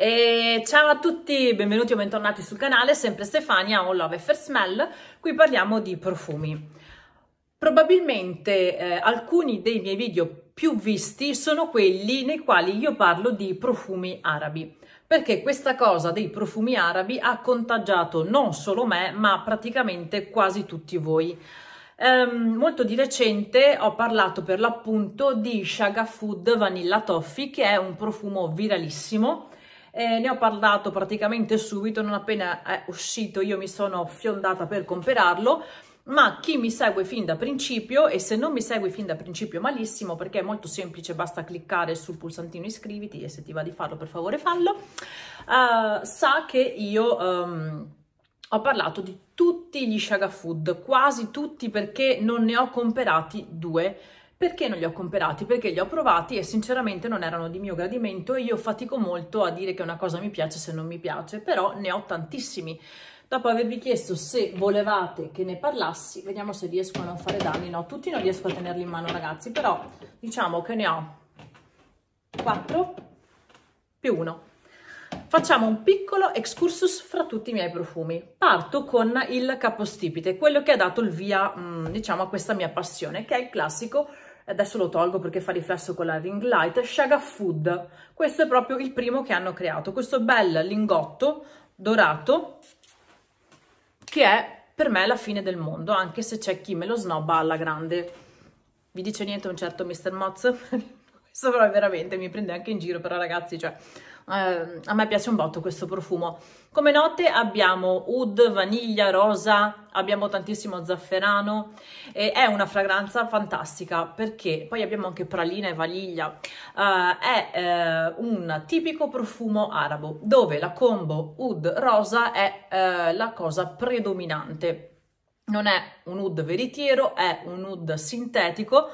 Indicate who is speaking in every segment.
Speaker 1: E ciao a tutti, benvenuti o bentornati sul canale, sempre Stefania, on Love Fair Smell, qui parliamo di profumi. Probabilmente eh, alcuni dei miei video più visti sono quelli nei quali io parlo di profumi arabi, perché questa cosa dei profumi arabi ha contagiato non solo me, ma praticamente quasi tutti voi. Um, molto di recente ho parlato per l'appunto di Shaga Food Vanilla Toffee, che è un profumo viralissimo, eh, ne ho parlato praticamente subito, non appena è uscito io mi sono fiondata per comprarlo, ma chi mi segue fin da principio e se non mi segui fin da principio malissimo perché è molto semplice, basta cliccare sul pulsantino iscriviti e se ti va di farlo per favore fallo, uh, sa che io um, ho parlato di tutti gli Shaga Food, quasi tutti perché non ne ho comprati due perché non li ho comprati? Perché li ho provati e sinceramente non erano di mio gradimento e io fatico molto a dire che una cosa mi piace se non mi piace, però ne ho tantissimi. Dopo avervi chiesto se volevate che ne parlassi, vediamo se riesco a non fare danni. No, tutti non riesco a tenerli in mano ragazzi, però diciamo che ne ho 4 più 1. Facciamo un piccolo excursus fra tutti i miei profumi. Parto con il capostipite, quello che ha dato il via, mm, diciamo, a questa mia passione, che è il classico adesso lo tolgo perché fa riflesso con la ring light, Shaga Food, questo è proprio il primo che hanno creato, questo bel lingotto dorato che è per me la fine del mondo, anche se c'è chi me lo snobba alla grande. Vi dice niente un certo Mr. Moz? questo però veramente mi prende anche in giro, però ragazzi, cioè eh, a me piace un botto questo profumo. Come note abbiamo oud, vaniglia, rosa, abbiamo tantissimo zafferano, e è una fragranza fantastica perché poi abbiamo anche pralina e vaniglia, uh, è uh, un tipico profumo arabo dove la combo oud-rosa è uh, la cosa predominante. Non è un oud veritiero, è un oud sintetico,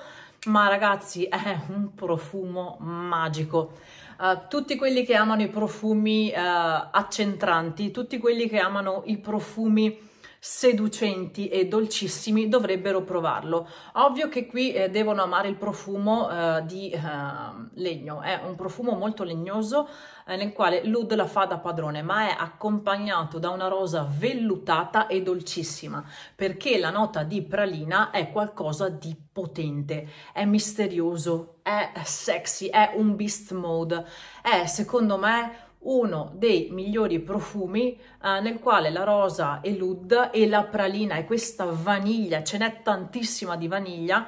Speaker 1: ma ragazzi è un profumo magico eh, tutti quelli che amano i profumi uh, accentranti, tutti quelli che amano i profumi seducenti e dolcissimi dovrebbero provarlo. Ovvio che qui eh, devono amare il profumo eh, di eh, legno, è un profumo molto legnoso eh, nel quale Lud la fa da padrone, ma è accompagnato da una rosa vellutata e dolcissima, perché la nota di pralina è qualcosa di potente, è misterioso, è sexy, è un beast mode, è secondo me uno dei migliori profumi eh, nel quale la rosa e l'ud e la pralina e questa vaniglia, ce n'è tantissima di vaniglia,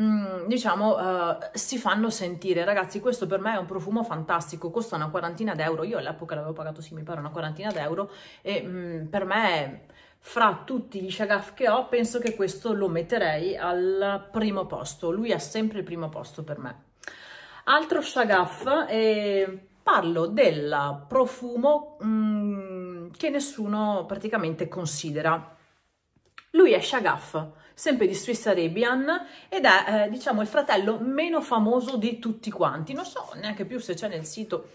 Speaker 1: mm, diciamo eh, si fanno sentire ragazzi questo per me è un profumo fantastico costa una quarantina d'euro io all'epoca l'avevo pagato sì mi pare una quarantina d'euro e mh, mm, per me fra tutti gli Shagaf che ho penso che questo lo metterei al primo posto lui ha sempre il primo posto per me altro Shagaf e parlo del profumo mm, che nessuno praticamente considera. Lui è Shagaf, sempre di Swiss Arabian, ed è, eh, diciamo, il fratello meno famoso di tutti quanti. Non so neanche più se c'è nel sito.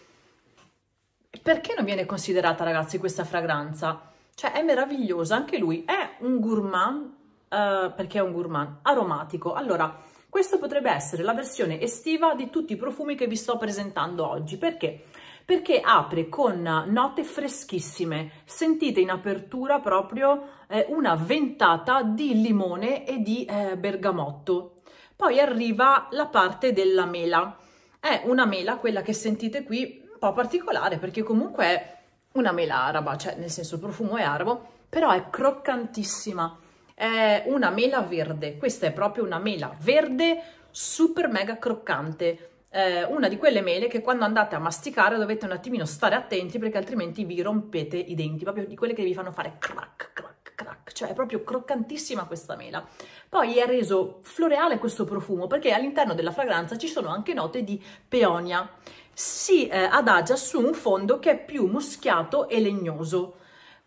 Speaker 1: Perché non viene considerata, ragazzi, questa fragranza? Cioè, è meravigliosa, anche lui è un gourmand, eh, perché è un gourmand, aromatico. Allora, questa potrebbe essere la versione estiva di tutti i profumi che vi sto presentando oggi. Perché? Perché apre con note freschissime. Sentite in apertura proprio eh, una ventata di limone e di eh, bergamotto. Poi arriva la parte della mela. È una mela, quella che sentite qui, un po' particolare perché comunque è una mela araba, cioè nel senso il profumo è arabo, però è croccantissima è una mela verde, questa è proprio una mela verde super mega croccante, eh, una di quelle mele che quando andate a masticare dovete un attimino stare attenti perché altrimenti vi rompete i denti, proprio di quelle che vi fanno fare crack crack crack, cioè è proprio croccantissima questa mela. Poi è reso floreale questo profumo perché all'interno della fragranza ci sono anche note di peonia, si eh, adagia su un fondo che è più muschiato e legnoso,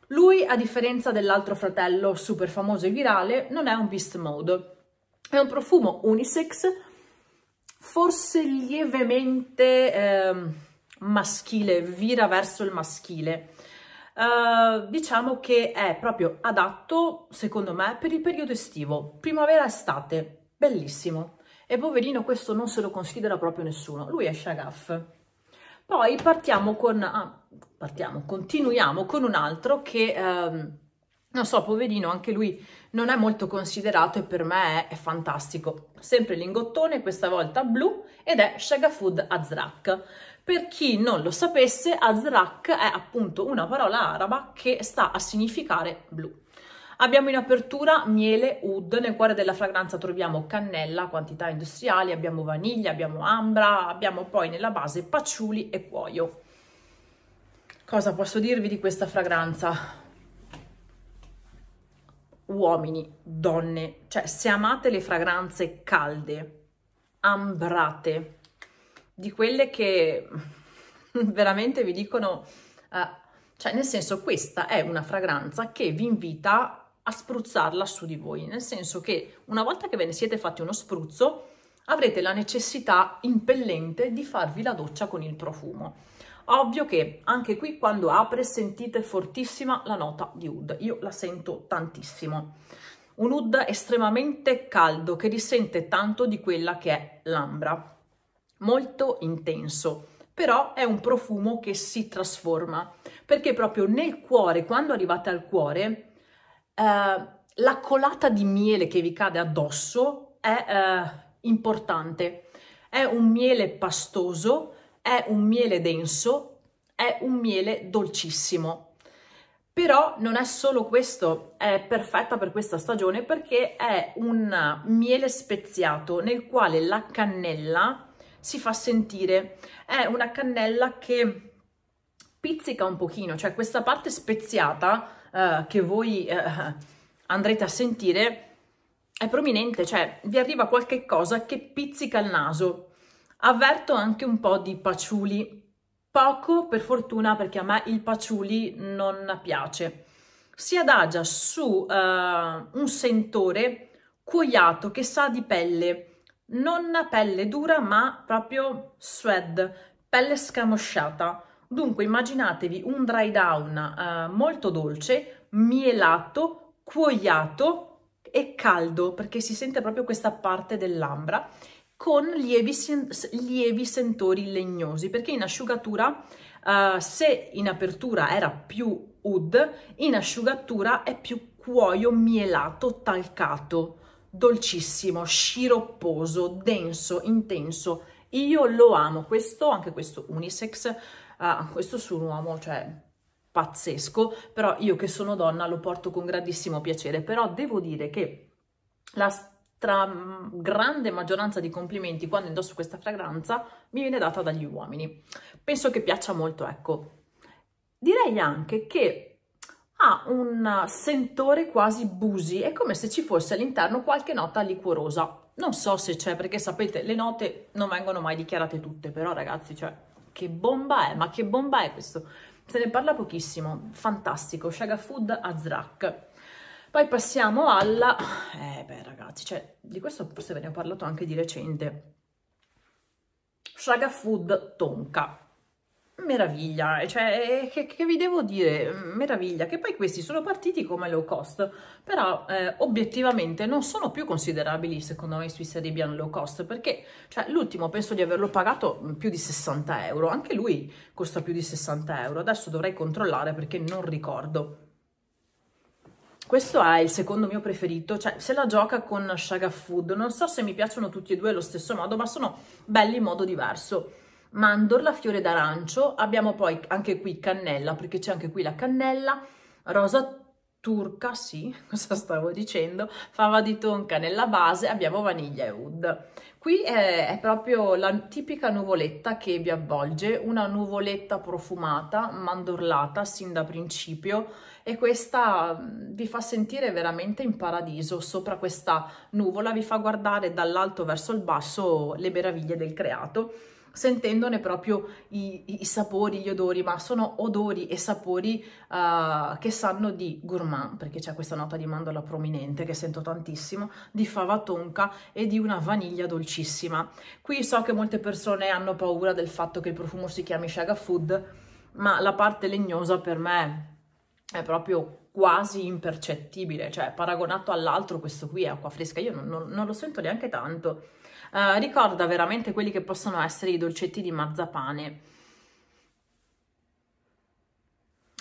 Speaker 1: lui, a differenza dell'altro fratello super famoso e virale, non è un Beast Mode. È un profumo unisex, forse lievemente eh, maschile, vira verso il maschile. Uh, diciamo che è proprio adatto, secondo me, per il periodo estivo, primavera-estate, bellissimo. E poverino questo non se lo considera proprio nessuno, lui è Shagaf. Poi partiamo con, ah, partiamo, continuiamo con un altro che, ehm, non so, poverino, anche lui non è molto considerato e per me è, è fantastico. Sempre lingottone, questa volta blu, ed è Shagafood Azrak. Per chi non lo sapesse, Azrak è appunto una parola araba che sta a significare blu. Abbiamo in apertura miele, oud, nel cuore della fragranza troviamo cannella, quantità industriali, abbiamo vaniglia, abbiamo ambra, abbiamo poi nella base paciuli e cuoio. Cosa posso dirvi di questa fragranza? Uomini, donne, cioè se amate le fragranze calde, ambrate, di quelle che veramente vi dicono, uh, cioè nel senso questa è una fragranza che vi invita a spruzzarla su di voi, nel senso che una volta che ve ne siete fatti uno spruzzo, avrete la necessità impellente di farvi la doccia con il profumo. Ovvio che anche qui quando apre sentite fortissima la nota di Oud, io la sento tantissimo. Un Oud estremamente caldo che risente tanto di quella che è l'ambra, molto intenso, però è un profumo che si trasforma, perché proprio nel cuore, quando arrivate al cuore, eh, la colata di miele che vi cade addosso è eh, importante. È un miele pastoso, è un miele denso, è un miele dolcissimo. Però non è solo questo, è perfetta per questa stagione perché è un miele speziato nel quale la cannella si fa sentire. È una cannella che pizzica un pochino, cioè questa parte speziata eh, che voi eh, andrete a sentire è prominente, cioè vi arriva qualche cosa che pizzica il naso. Avverto anche un po' di paciuli, poco per fortuna perché a me il paciuli non piace. Si adagia su uh, un sentore cuoiato che sa di pelle, non pelle dura ma proprio suede, pelle scamosciata. Dunque immaginatevi un dry down uh, molto dolce, mielato, cuoiato e caldo, perché si sente proprio questa parte dell'ambra, con lievi, sen lievi sentori legnosi, perché in asciugatura, uh, se in apertura era più Wood, in asciugatura è più cuoio mielato, talcato, dolcissimo, sciropposo, denso, intenso, io lo amo questo, anche questo unisex, uh, questo su un uomo, cioè pazzesco, però io che sono donna lo porto con grandissimo piacere, però devo dire che la tra mm, grande maggioranza di complimenti quando indosso questa fragranza mi viene data dagli uomini. Penso che piaccia molto, ecco. Direi anche che ha un sentore quasi busi, è come se ci fosse all'interno qualche nota liquorosa non so se c'è, perché sapete, le note non vengono mai dichiarate tutte, però ragazzi, cioè, che bomba è, ma che bomba è questo? Se ne parla pochissimo, fantastico, Shaga Food Azrak. Poi passiamo alla... Eh beh ragazzi, cioè, di questo forse ve ne ho parlato anche di recente. Shaga Food Tonka meraviglia, cioè che, che, vi devo dire, meraviglia, che poi questi sono partiti come low cost, però eh, obiettivamente non sono più considerabili secondo me sui Serie B low cost, perché cioè, l'ultimo penso di averlo pagato più di 60 euro, anche lui costa più di 60 euro, adesso dovrei controllare perché non ricordo. Questo è il secondo mio preferito, cioè se la gioca con Shaga Food, non so se mi piacciono tutti e due allo stesso modo, ma sono belli in modo diverso mandorla, fiore d'arancio, abbiamo poi anche qui cannella, perché c'è anche qui la cannella, rosa turca, sì, cosa stavo dicendo, fava di tonca nella base, abbiamo vaniglia e oud. Qui è, è, proprio la tipica nuvoletta che vi avvolge, una nuvoletta profumata, mandorlata sin da principio e questa mm, vi fa sentire veramente in paradiso sopra questa nuvola, vi fa guardare dall'alto verso il basso le meraviglie del creato sentendone proprio i, i, sapori, gli odori, ma sono odori e sapori uh, che sanno di gourmand, perché c'è questa nota di mandorla prominente che sento tantissimo, di fava tonka e di una vaniglia dolcissima. Qui so che molte persone hanno paura del fatto che il profumo si chiami Shaga Food, ma la parte legnosa per me è proprio quasi impercettibile, cioè paragonato all'altro questo qui è acqua fresca, io non, non, non lo sento neanche tanto, eh, ricorda veramente quelli che possono essere i dolcetti di mazzapane.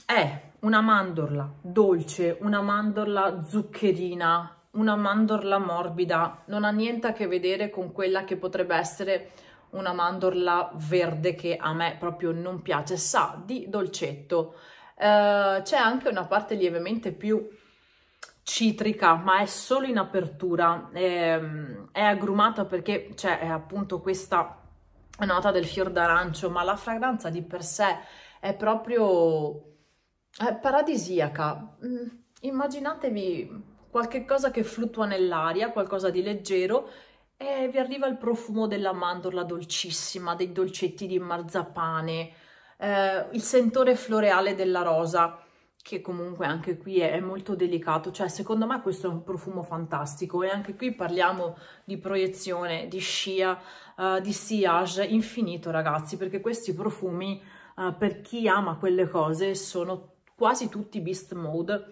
Speaker 1: È una mandorla dolce, una mandorla zuccherina, una mandorla morbida, non ha niente a che vedere con quella che potrebbe essere una mandorla verde che a me proprio non piace, sa di dolcetto. Uh, c'è anche una parte lievemente più citrica, ma è solo in apertura, è, ehm, è agrumata perché c'è cioè, appunto questa nota del fior d'arancio, ma la fragranza di per sé è proprio è paradisiaca. Mm, Immaginatevi qualche cosa che fluttua nell'aria, qualcosa di leggero, e vi arriva il profumo della mandorla dolcissima, dei dolcetti di marzapane, eh, il sentore floreale della rosa, che comunque anche qui è molto delicato, cioè secondo me questo è un profumo fantastico e anche qui parliamo di proiezione, di scia, uh, di sillage infinito ragazzi, perché questi profumi uh, per chi ama quelle cose sono quasi tutti Beast Mode,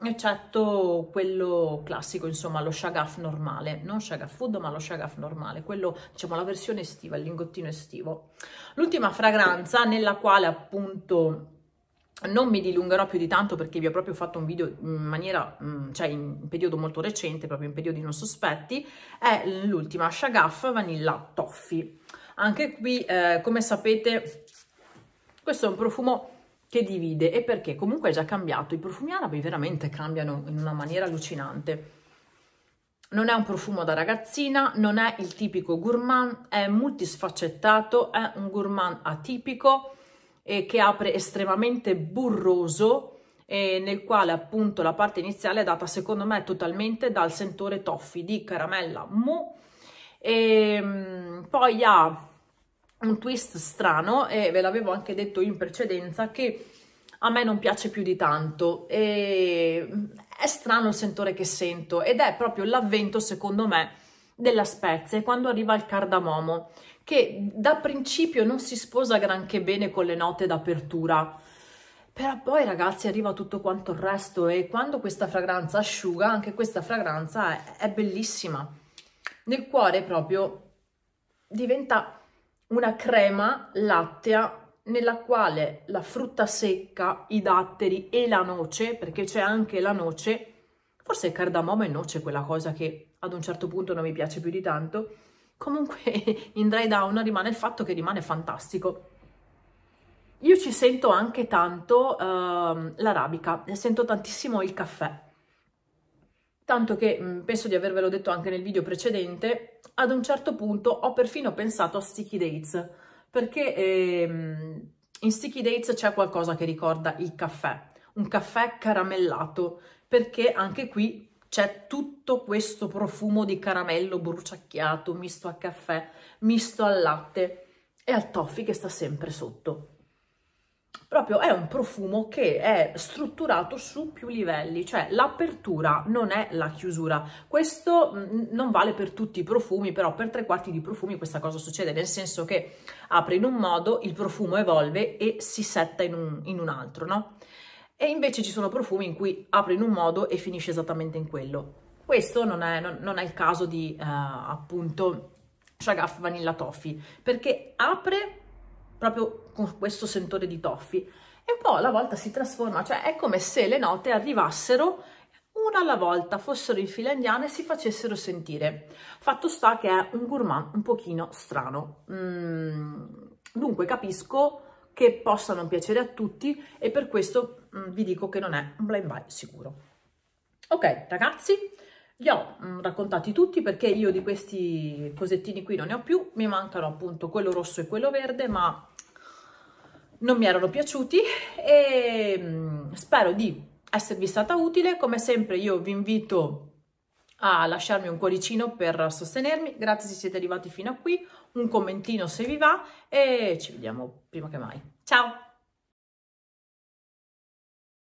Speaker 1: eccetto quello classico, insomma lo Shagaf normale, non Shagaf Food ma lo Shagaf normale, quello diciamo la versione estiva, il lingottino estivo. L'ultima fragranza nella quale appunto non mi dilungherò più di tanto perché vi ho proprio fatto un video in maniera, mm, cioè in periodo molto recente, proprio in periodi non sospetti, è l'ultima Shagaf Vanilla Toffee. Anche qui, eh, come sapete, questo è un profumo che divide e perché comunque è già cambiato. I profumi arabi veramente cambiano in una maniera allucinante. Non è un profumo da ragazzina, non è il tipico gourmand, è multisfaccettato, è un gourmand atipico, eh, che apre estremamente burroso eh, nel quale appunto la parte iniziale è data secondo me totalmente dal sentore toffi di caramella mu e, ehm, poi ha un twist strano e ve l'avevo anche detto in precedenza che a me non piace più di tanto e ehm, è strano il sentore che sento ed è proprio l'avvento secondo me della spezia quando arriva il cardamomo che da principio non si sposa granché bene con le note d'apertura. Però poi ragazzi arriva tutto quanto il resto e quando questa fragranza asciuga, anche questa fragranza è, è bellissima. Nel cuore proprio diventa una crema lattea nella quale la frutta secca, i datteri e la noce, perché c'è anche la noce, forse il cardamomo e noce quella cosa che ad un certo punto non mi piace più di tanto, comunque in dry down rimane il fatto che rimane fantastico. Io ci sento anche tanto uh, l'arabica, sento tantissimo il caffè. Tanto che, mm, penso di avervelo detto anche nel video precedente, ad un certo punto ho perfino pensato a sticky dates, perché ehm, in sticky dates c'è qualcosa che ricorda il caffè, un caffè caramellato, perché anche qui c'è tutto questo profumo di caramello bruciacchiato, misto a caffè, misto al latte e al toffee che sta sempre sotto. Proprio è un profumo che è strutturato su più livelli, cioè l'apertura non è la chiusura. Questo mm, non vale per tutti i profumi, però per tre quarti di profumi questa cosa succede, nel senso che apre in un modo, il profumo evolve e si setta in un, in un altro, no? E invece ci sono profumi in cui apre in un modo e finisce esattamente in quello. Questo non è, non, non è il caso di eh, appunto Shagaf Vanilla Toffee, perché apre proprio con questo sentore di toffee e poi alla volta si trasforma, cioè è come se le note arrivassero una alla volta, fossero in fila indiana e si facessero sentire. Fatto sta che è un gourmand un pochino strano. Mm, dunque capisco che possano piacere a tutti e per questo mh, mm, vi dico che non è un blind buy sicuro. Ok ragazzi, li ho mh, mm, raccontati tutti perché io di questi cosettini qui non ne ho più, mi mancano appunto quello rosso e quello verde ma non mi erano piaciuti e mh, mm, spero di esservi stata utile, come sempre io vi invito a a lasciarmi un cuoricino per sostenermi. Grazie se siete arrivati fino a qui, un commentino se vi va e ci vediamo prima che mai. Ciao!